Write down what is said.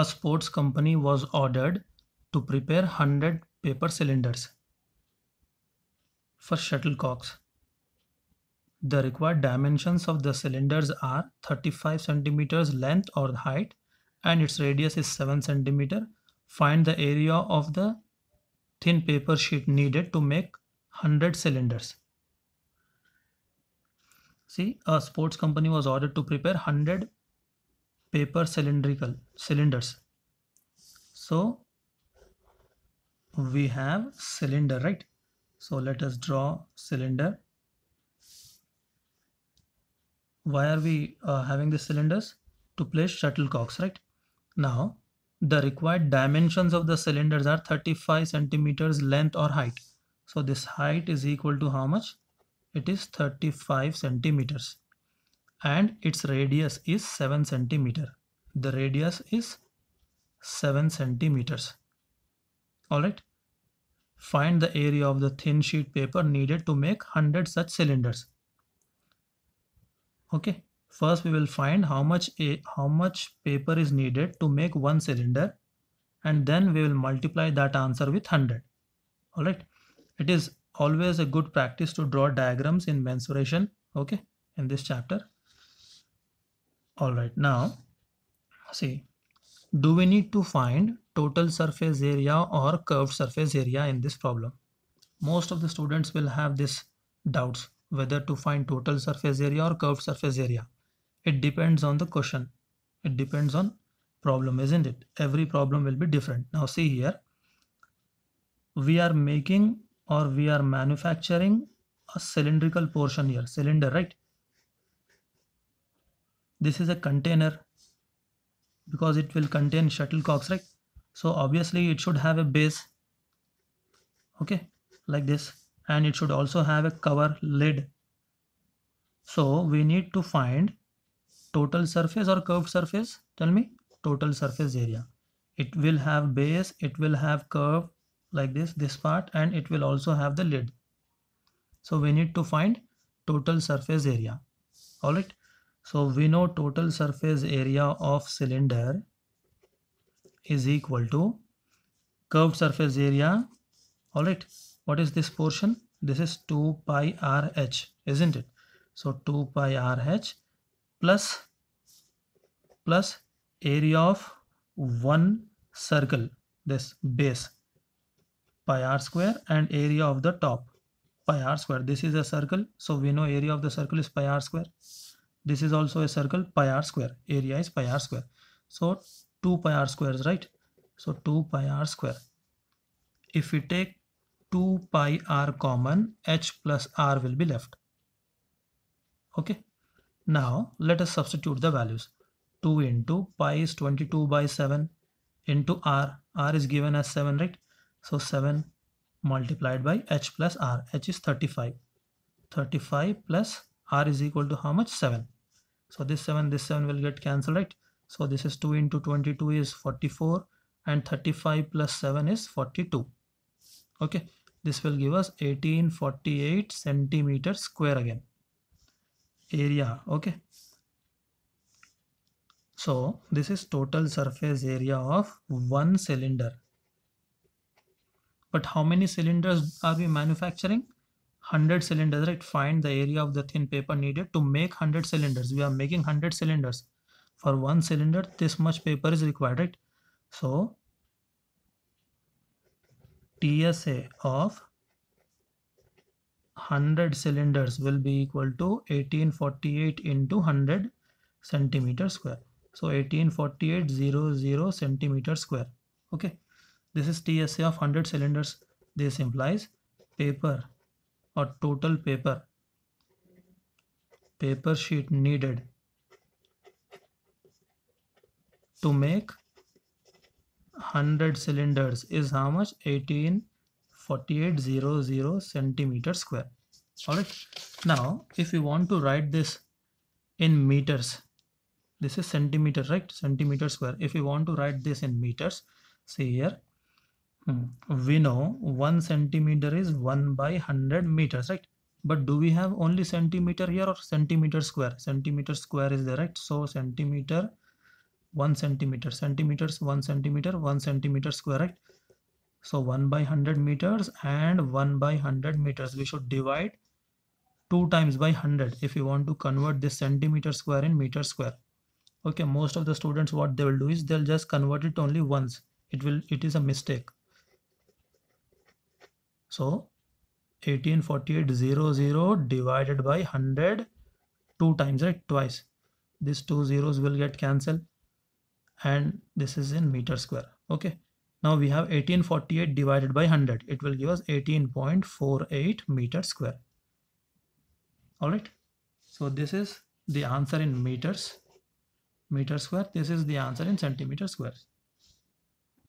a sports company was ordered to prepare 100 paper cylinders for shuttlecocks. The required dimensions of the cylinders are 35 centimeters length or height and its radius is 7 centimeter. Find the area of the thin paper sheet needed to make 100 cylinders. See, a sports company was ordered to prepare 100 paper cylindrical cylinders so we have cylinder right so let us draw cylinder why are we uh, having the cylinders to place shuttlecocks right now the required dimensions of the cylinders are 35 centimeters length or height so this height is equal to how much it is 35 centimeters and its radius is 7 centimeter the radius is 7 centimeters all right find the area of the thin sheet paper needed to make 100 such cylinders okay first we will find how much a how much paper is needed to make one cylinder and then we will multiply that answer with 100 all right it is always a good practice to draw diagrams in mensuration okay in this chapter all right now see do we need to find total surface area or curved surface area in this problem most of the students will have this doubts whether to find total surface area or curved surface area it depends on the question it depends on problem isn't it every problem will be different now see here we are making or we are manufacturing a cylindrical portion here cylinder right this is a container because it will contain shuttlecocks right so obviously it should have a base okay like this and it should also have a cover lid so we need to find total surface or curved surface tell me total surface area it will have base it will have curve like this this part and it will also have the lid so we need to find total surface area all right so we know total surface area of cylinder is equal to curved surface area. All right. What is this portion? This is 2 pi RH, isn't it? So 2 pi RH plus plus area of one circle, this base pi r square and area of the top pi r square. This is a circle. So we know area of the circle is pi r square this is also a circle pi r square area is pi r square so 2 pi r squares right so 2 pi r square if we take 2 pi r common h plus r will be left okay now let us substitute the values 2 into pi is 22 by 7 into r r is given as 7 right so 7 multiplied by h plus r h is 35 35 plus r is equal to how much 7 so this 7 this 7 will get cancelled right so this is 2 into 22 is 44 and 35 plus 7 is 42 okay this will give us 1848 centimeter square again area okay so this is total surface area of one cylinder but how many cylinders are we manufacturing 100 cylinders right find the area of the thin paper needed to make 100 cylinders we are making 100 cylinders for one cylinder this much paper is required right so TSA of 100 cylinders will be equal to 1848 into 100 centimeter square so 1848 0, 0 centimeter square okay this is TSA of 100 cylinders this implies paper or total paper paper sheet needed to make 100 cylinders is how much 184800 centimeter square all right now if you want to write this in meters this is centimeter right centimeter square if you want to write this in meters see here Hmm. We know 1 centimeter is 1 by 100 meters, right? But do we have only centimeter here or centimeter square? Centimeter square is there, right? So centimeter, 1 centimeter, centimeters, 1 centimeter, 1 centimeter square, right? So 1 by 100 meters and 1 by 100 meters. We should divide 2 times by 100 if you want to convert this centimeter square in meter square. Okay, most of the students what they will do is they'll just convert it only once. It will it is a mistake so 1848 0 0 divided by 100 two times right twice these two zeros will get cancelled and this is in meter square okay now we have 1848 divided by 100 it will give us 18.48 meter square all right so this is the answer in meters meter square this is the answer in centimeter square